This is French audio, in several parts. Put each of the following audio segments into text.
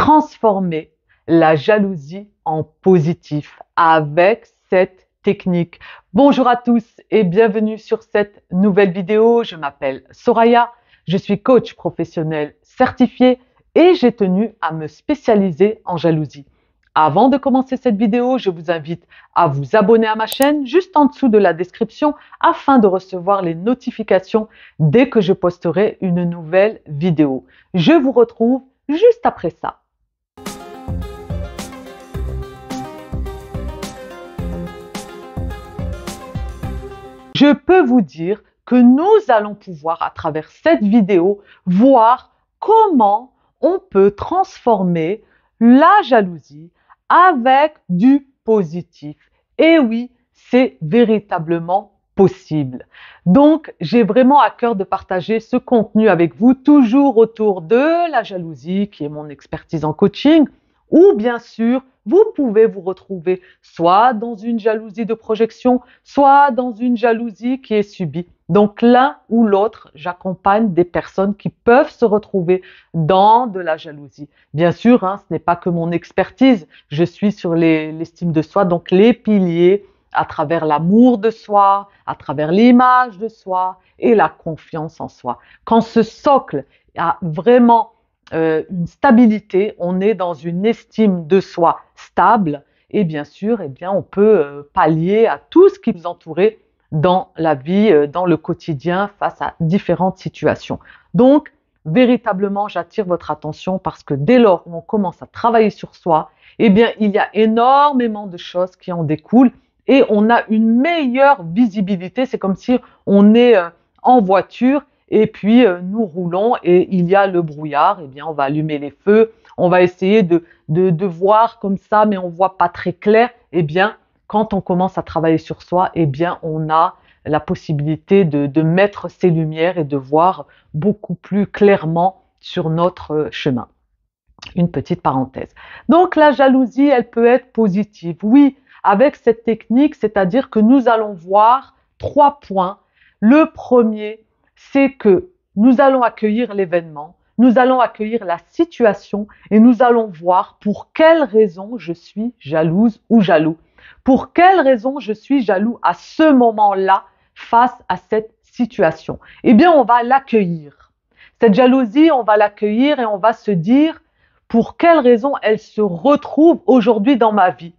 transformer la jalousie en positif avec cette technique. Bonjour à tous et bienvenue sur cette nouvelle vidéo. Je m'appelle Soraya, je suis coach professionnel certifié et j'ai tenu à me spécialiser en jalousie. Avant de commencer cette vidéo, je vous invite à vous abonner à ma chaîne juste en dessous de la description afin de recevoir les notifications dès que je posterai une nouvelle vidéo. Je vous retrouve juste après ça. je peux vous dire que nous allons pouvoir, à travers cette vidéo, voir comment on peut transformer la jalousie avec du positif. Et oui, c'est véritablement possible. Donc, j'ai vraiment à cœur de partager ce contenu avec vous, toujours autour de la jalousie, qui est mon expertise en coaching, ou bien sûr, vous pouvez vous retrouver soit dans une jalousie de projection, soit dans une jalousie qui est subie. Donc l'un ou l'autre, j'accompagne des personnes qui peuvent se retrouver dans de la jalousie. Bien sûr, hein, ce n'est pas que mon expertise, je suis sur l'estime de soi, donc les piliers à travers l'amour de soi, à travers l'image de soi et la confiance en soi. Quand ce socle a vraiment euh, une stabilité, on est dans une estime de soi stable et bien sûr, et eh bien, on peut euh, pallier à tout ce qui nous entourait dans la vie, euh, dans le quotidien, face à différentes situations. Donc, véritablement, j'attire votre attention parce que dès lors qu'on on commence à travailler sur soi, eh bien, il y a énormément de choses qui en découlent et on a une meilleure visibilité. C'est comme si on est en voiture et puis, euh, nous roulons et il y a le brouillard. et eh bien, on va allumer les feux. On va essayer de, de, de voir comme ça, mais on voit pas très clair. et eh bien, quand on commence à travailler sur soi, eh bien, on a la possibilité de, de mettre ses lumières et de voir beaucoup plus clairement sur notre euh, chemin. Une petite parenthèse. Donc, la jalousie, elle peut être positive. Oui, avec cette technique, c'est-à-dire que nous allons voir trois points. Le premier, c'est que nous allons accueillir l'événement, nous allons accueillir la situation et nous allons voir pour quelle raison je suis jalouse ou jaloux. Pour quelle raison je suis jaloux à ce moment-là face à cette situation Eh bien, on va l'accueillir. Cette jalousie, on va l'accueillir et on va se dire pour quelle raison elle se retrouve aujourd'hui dans ma vie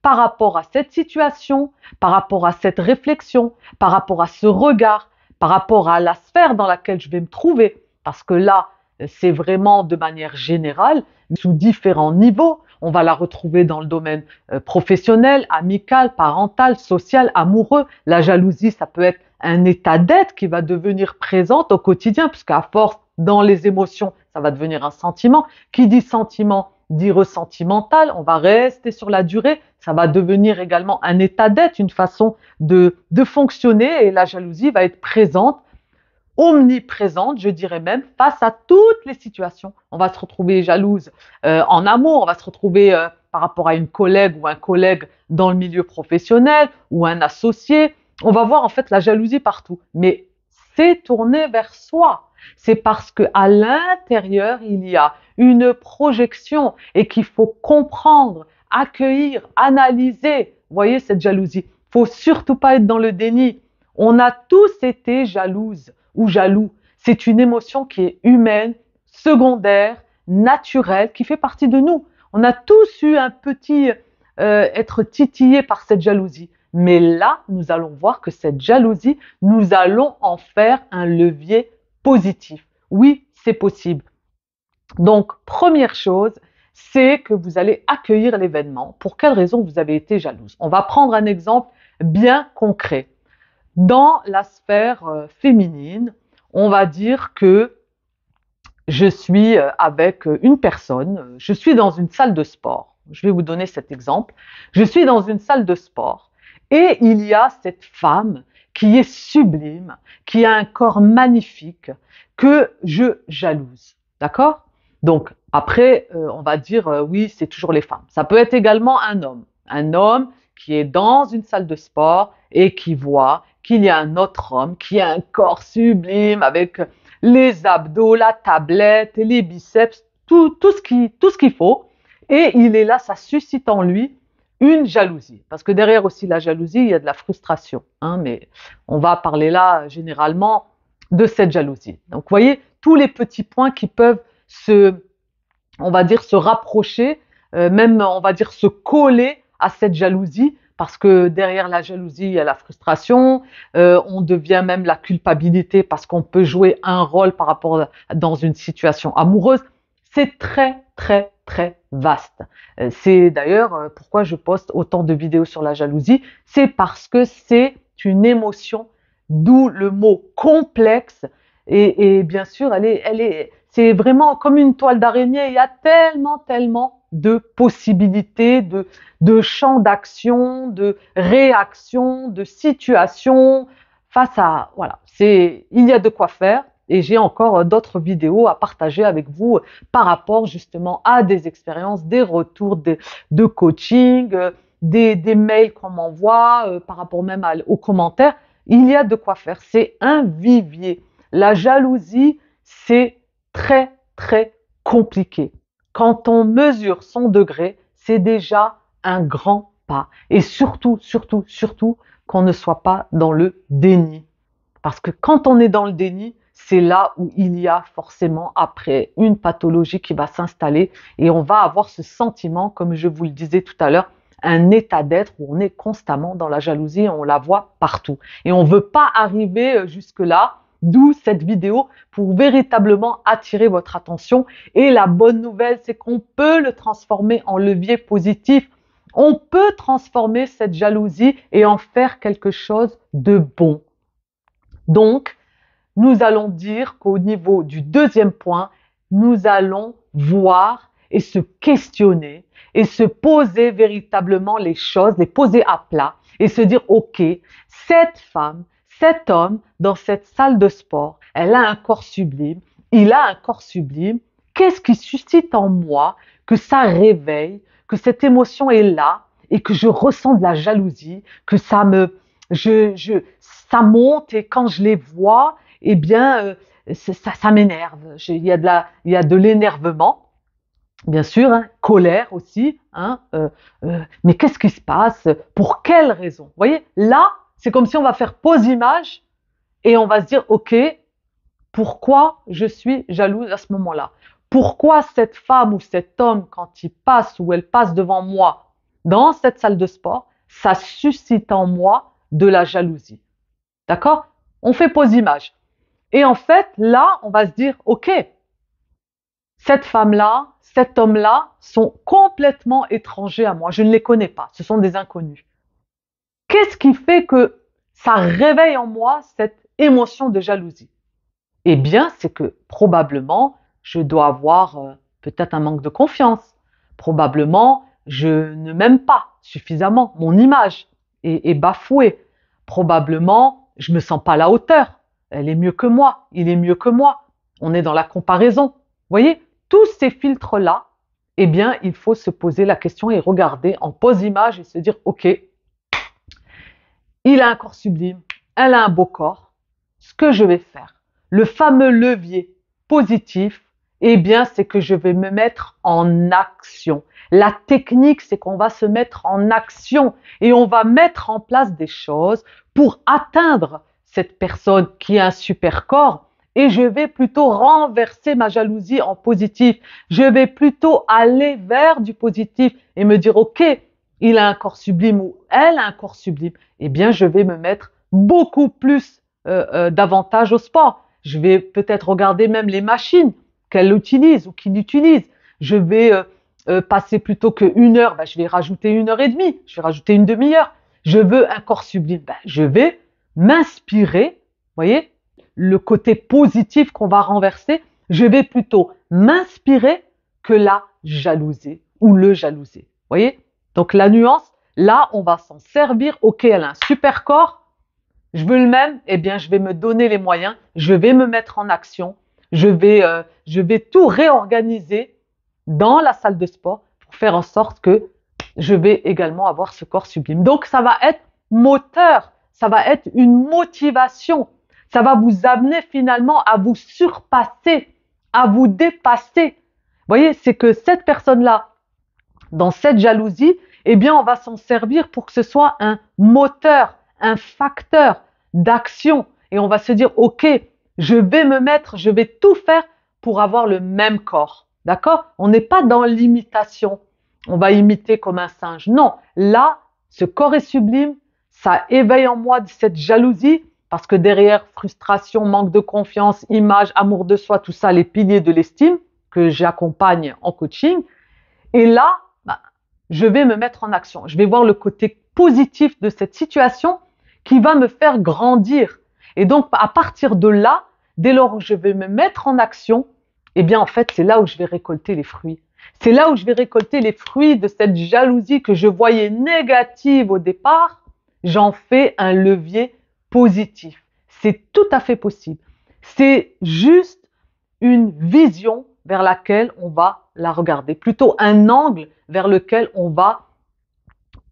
par rapport à cette situation, par rapport à cette réflexion, par rapport à ce regard, par rapport à la sphère dans laquelle je vais me trouver. Parce que là, c'est vraiment de manière générale, sous différents niveaux. On va la retrouver dans le domaine euh, professionnel, amical, parental, social, amoureux. La jalousie, ça peut être un état d'être qui va devenir présent au quotidien, puisqu'à force, dans les émotions, ça va devenir un sentiment. Qui dit sentiment dit ressentimental, on va rester sur la durée, ça va devenir également un état d'être, une façon de, fonctionner et la jalousie va être présente, omniprésente, je dirais même, face à toutes les situations. On va se retrouver jalouse euh, en amour, on va se retrouver euh, par rapport à une collègue ou un collègue dans le milieu professionnel ou un associé. On va voir en fait la jalousie partout, mais c'est tourné vers soi c'est parce que l'intérieur, il y a une projection et qu'il faut comprendre, accueillir, analyser. voyez cette jalousie. Faut surtout pas être dans le déni. On a tous été jalouses ou jaloux. C'est une émotion qui est humaine, secondaire, naturelle, qui fait partie de nous. On a tous eu un petit euh, être titillé par cette jalousie. Mais là, nous allons voir que cette jalousie, nous allons en faire un levier positif. Oui, c'est possible. Donc, première chose, c'est que vous allez accueillir l'événement. Pour quelle raison vous avez été jalouse On va prendre un exemple bien concret. Dans la sphère euh, féminine, on va dire que je suis euh, avec euh, une personne, je suis dans une salle de sport. Je vais vous donner cet exemple. Je suis dans une salle de sport et il y a cette femme qui est sublime, qui a un corps magnifique, que je jalouse. D'accord Donc, après, euh, on va dire, euh, oui, c'est toujours les femmes. Ça peut être également un homme. Un homme qui est dans une salle de sport et qui voit qu'il y a un autre homme qui a un corps sublime avec les abdos, la tablette, les biceps, tout, tout ce qu'il faut. Et il est là, ça suscite en lui une jalousie, parce que derrière aussi la jalousie, il y a de la frustration, hein, mais on va parler là généralement de cette jalousie. Donc, vous voyez, tous les petits points qui peuvent se, on va dire, se rapprocher, euh, même, on va dire, se coller à cette jalousie, parce que derrière la jalousie, il y a la frustration, euh, on devient même la culpabilité parce qu'on peut jouer un rôle par rapport dans une situation amoureuse. C'est très, très vaste. Euh, c'est d'ailleurs euh, pourquoi je poste autant de vidéos sur la jalousie, c'est parce que c'est une émotion, d'où le mot complexe. Et, bien sûr, elle est, elle c'est vraiment comme une toile d'araignée. Il y a tellement, tellement de possibilités, de, de champs d'action, de réactions, de situations face à, voilà, c'est, il y a de quoi faire. Et j'ai encore euh, d'autres vidéos à partager avec vous euh, par rapport justement à des expériences, des retours de, de coaching, euh, des, des mails qu'on m'envoie, par rapport même aux commentaires. Il y a de quoi faire. C'est un vivier. La jalousie, c'est très, très compliqué. Quand on mesure son degré, c'est déjà un grand pas. Et surtout, surtout, surtout, qu'on ne soit pas dans le déni. Parce que quand on est dans le déni, c'est là où il y a forcément après une pathologie qui va s'installer et on va avoir ce sentiment, comme je vous le disais tout à l'heure, un état d'être où on est constamment dans la jalousie et on la voit partout. Et on ne veut pas arriver euh, jusque-là, d'où cette vidéo pour véritablement attirer votre attention. Et la bonne nouvelle, c'est qu'on peut le transformer en levier positif. On peut transformer cette jalousie et en faire quelque chose de bon. Donc, nous allons dire qu'au niveau du deuxième point, nous allons voir et se questionner et se poser véritablement les choses, les poser à plat et se dire, OK, cette femme, cet homme dans cette salle de sport, elle a un corps sublime, il a un corps sublime, qu'est-ce qui suscite en moi que ça réveille, que cette émotion est là et que je ressens de la jalousie, que ça me, je, je, ça monte et quand je les vois, eh bien, euh, ça, m'énerve. Il y a de l'énervement, bien sûr, hein, colère aussi. Hein, euh, euh, mais qu'est-ce qui se passe Pour quelles raisons voyez, là, c'est comme si on va faire pause image et on va se dire, ok, pourquoi je suis jalouse à ce moment-là Pourquoi cette femme ou cet homme, quand il passe ou elle passe devant moi dans cette salle de sport, ça suscite en moi de la jalousie D'accord On fait pause image. Et en fait, là, on va se dire, OK, cette femme-là, cet homme-là sont complètement étrangers à moi. Je ne les connais pas. Ce sont des inconnus. Qu'est-ce qui fait que ça réveille en moi cette émotion de jalousie Eh bien, c'est que probablement, je dois avoir euh, peut-être un manque de confiance. Probablement, je ne m'aime pas suffisamment. Mon image est, est bafouée. Probablement, je me sens pas à la hauteur elle est mieux que moi, il est mieux que moi. On est dans la comparaison. Vous voyez, tous ces filtres-là, eh bien, il faut se poser la question et regarder en pose image et se dire, OK, il a un corps sublime, elle a un beau corps, ce que je vais faire, le fameux levier positif, eh bien, c'est que je vais me mettre en action. La technique, c'est qu'on va se mettre en action et on va mettre en place des choses pour atteindre cette personne qui a un super corps et je vais plutôt renverser ma jalousie en positif. Je vais plutôt aller vers du positif et me dire, OK, il a un corps sublime ou elle a un corps sublime. Eh bien, je vais me mettre beaucoup plus euh, euh, davantage au sport. Je vais peut-être regarder même les machines qu'elle utilise ou qu'il utilise. Je vais euh, passer plutôt qu'une heure, bah, je vais rajouter une heure et demie, je vais rajouter une demi-heure. Je veux un corps sublime, bah, je vais m'inspirer, voyez, le côté positif qu'on va renverser, je vais plutôt m'inspirer que la jalouser ou le jalouser. Voyez Donc la nuance, là, on va s'en servir. Ok, elle a un super corps, je veux le même, eh bien, je vais me donner les moyens, je vais me mettre en action, je vais, euh, je vais tout réorganiser dans la salle de sport pour faire en sorte que je vais également avoir ce corps sublime. Donc, ça va être moteur ça va être une motivation. Ça va vous amener finalement à vous surpasser, à vous dépasser. Vous voyez, c'est que cette personne-là, dans cette jalousie, eh bien, on va s'en servir pour que ce soit un moteur, un facteur d'action. Et on va se dire, OK, je vais me mettre, je vais tout faire pour avoir le même corps. D'accord On n'est pas dans l'imitation. On va imiter comme un singe. Non, là, ce corps est sublime, ça éveille en moi cette jalousie parce que derrière frustration, manque de confiance, image, amour de soi, tout ça, les piliers de l'estime que j'accompagne en coaching. Et là, bah, je vais me mettre en action. Je vais voir le côté positif de cette situation qui va me faire grandir. Et donc, à partir de là, dès lors que je vais me mettre en action, eh bien, en fait, c'est là où je vais récolter les fruits. C'est là où je vais récolter les fruits de cette jalousie que je voyais négative au départ j'en fais un levier positif. C'est tout à fait possible. C'est juste une vision vers laquelle on va la regarder, plutôt un angle vers lequel on va,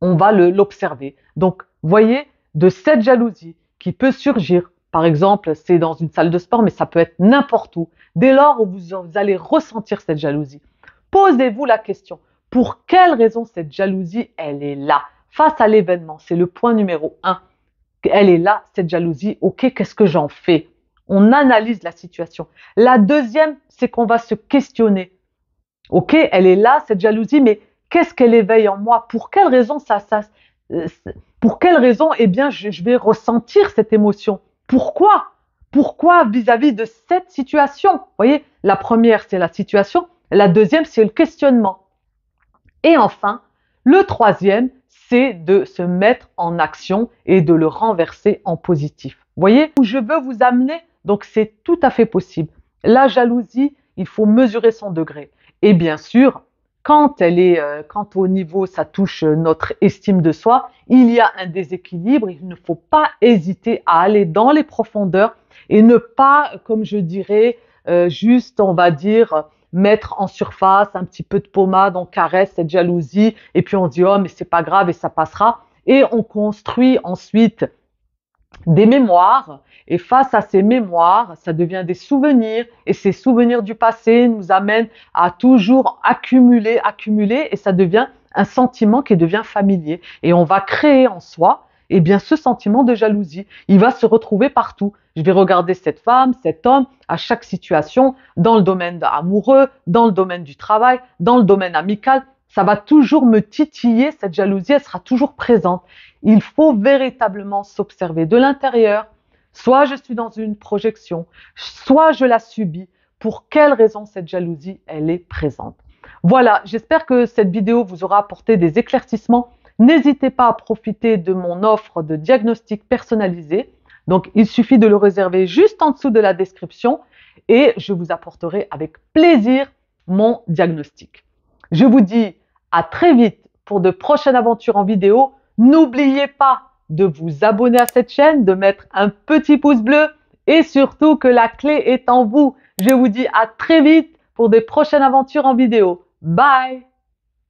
l'observer. Donc, voyez, de cette jalousie qui peut surgir, par exemple, c'est dans une salle de sport, mais ça peut être n'importe où, dès lors où vous, vous allez ressentir cette jalousie, posez-vous la question, pour quelle raison cette jalousie, elle est là face à l'événement. C'est le point numéro un. Elle est là, cette jalousie. OK, qu'est-ce que j'en fais On analyse la situation. La deuxième, c'est qu'on va se questionner. OK, elle est là, cette jalousie, mais qu'est-ce qu'elle éveille en moi Pour quelle raison ça, ça euh, Pour quelle raison Eh bien, je, vais ressentir cette émotion. Pourquoi Pourquoi vis-à-vis -vis de cette situation Vous voyez, la première, c'est la situation. La deuxième, c'est le questionnement. Et enfin, le troisième, c'est de se mettre en action et de le renverser en positif. Vous Voyez où je veux vous amener Donc c'est tout à fait possible. La jalousie, il faut mesurer son degré. Et bien sûr, quand elle est, euh, quand au niveau ça touche euh, notre estime de soi, il y a un déséquilibre. Il ne faut pas hésiter à aller dans les profondeurs et ne pas, comme je dirais, euh, juste, on va dire, mettre en surface un petit peu de pommade, on caresse cette jalousie et puis on dit oh mais c'est pas grave et ça passera et on construit ensuite des mémoires et face à ces mémoires, ça devient des souvenirs et ces souvenirs du passé nous amènent à toujours accumuler, accumuler et ça devient un sentiment qui devient familier et on va créer en soi eh bien ce sentiment de jalousie, il va se retrouver partout. Je vais regarder cette femme, cet homme, à chaque situation, dans le domaine amoureux, dans le domaine du travail, dans le domaine amical. Ça va toujours me titiller, cette jalousie, elle sera toujours présente. Il faut véritablement s'observer de l'intérieur. Soit je suis dans une projection, soit je la subis. Pour quelle raison cette jalousie, elle est présente Voilà, j'espère que cette vidéo vous aura apporté des éclaircissements N'hésitez pas à profiter de mon offre de diagnostic personnalisé. Donc, il suffit de le réserver juste en dessous de la description et je vous apporterai avec plaisir mon diagnostic. Je vous dis à très vite pour de prochaines aventures en vidéo. N'oubliez pas de vous abonner à cette chaîne, de mettre un petit pouce bleu et surtout que la clé est en vous. Je vous dis à très vite pour des prochaines aventures en vidéo. Bye